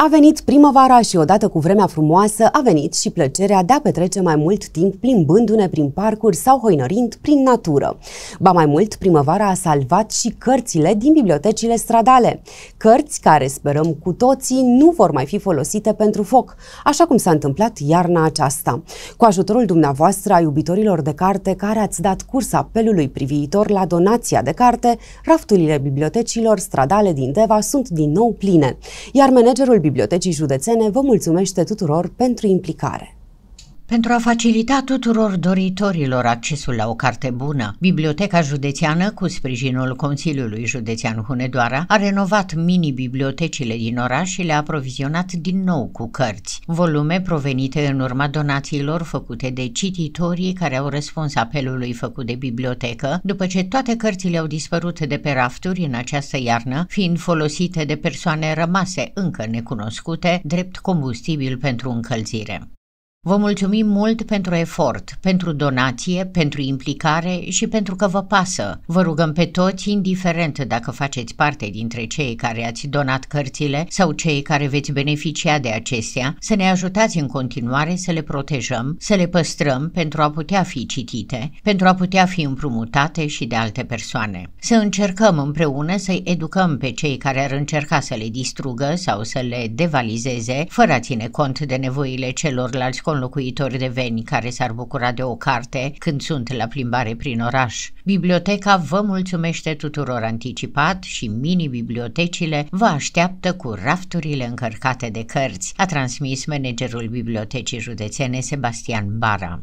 A venit primăvara și odată cu vremea frumoasă a venit și plăcerea de a petrece mai mult timp plimbându-ne prin parcuri sau hoinărind prin natură. Ba mai mult, primăvara a salvat și cărțile din bibliotecile stradale. Cărți care, sperăm cu toții, nu vor mai fi folosite pentru foc, așa cum s-a întâmplat iarna aceasta. Cu ajutorul dumneavoastră a iubitorilor de carte care ați dat curs apelului privitor la donația de carte, rafturile bibliotecilor stradale din Deva sunt din nou pline, iar managerul Bibliotecii Județene vă mulțumește tuturor pentru implicare. Pentru a facilita tuturor doritorilor accesul la o carte bună, Biblioteca Județeană, cu sprijinul Consiliului Județean Hunedoara, a renovat mini-bibliotecile din oraș și le-a aprovizionat din nou cu cărți, volume provenite în urma donațiilor făcute de cititorii care au răspuns apelului făcut de bibliotecă, după ce toate cărțile au dispărut de pe rafturi în această iarnă, fiind folosite de persoane rămase încă necunoscute, drept combustibil pentru încălzire. Vă mulțumim mult pentru efort, pentru donație, pentru implicare și pentru că vă pasă. Vă rugăm pe toți, indiferent dacă faceți parte dintre cei care ați donat cărțile sau cei care veți beneficia de acestea, să ne ajutați în continuare să le protejăm, să le păstrăm pentru a putea fi citite, pentru a putea fi împrumutate și de alte persoane. Să încercăm împreună să-i educăm pe cei care ar încerca să le distrugă sau să le devalizeze, fără a ține cont de nevoile celorlalți conlocuitori de veni care s-ar bucura de o carte când sunt la plimbare prin oraș. Biblioteca vă mulțumește tuturor anticipat și mini-bibliotecile vă așteaptă cu rafturile încărcate de cărți, a transmis managerul Bibliotecii Județene Sebastian Bara.